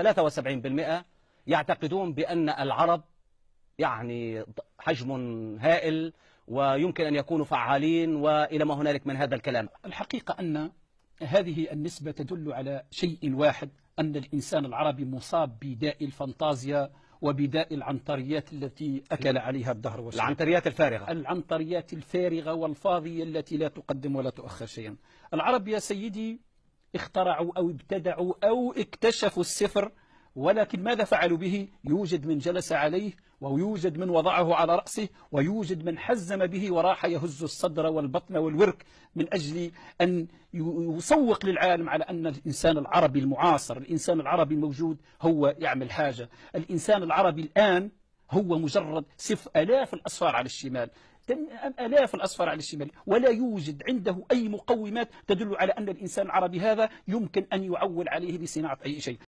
73% يعتقدون بأن العرب يعني حجم هائل ويمكن أن يكونوا فعالين وإلى ما هنالك من هذا الكلام الحقيقة أن هذه النسبة تدل على شيء واحد أن الإنسان العربي مصاب بداء الفانتازيا وبداء العنتريات التي أكل عليها الدهر والشيء العنتريات الفارغة العنتريات الفارغة والفاضية التي لا تقدم ولا تؤخر شيئا العرب يا سيدي اخترعوا أو ابتدعوا أو اكتشفوا السفر ولكن ماذا فعلوا به يوجد من جلس عليه ويوجد من وضعه على رأسه ويوجد من حزم به وراح يهز الصدر والبطن والورك من أجل أن يسوق للعالم على أن الإنسان العربي المعاصر الإنسان العربي الموجود هو يعمل حاجة الإنسان العربي الآن هو مجرد سف ألاف الأصفار على الشمال آلاف الأصفر على الشمال ولا يوجد عنده أي مقومات تدل على أن الإنسان العربي هذا يمكن أن يعول عليه بصناعة أي شيء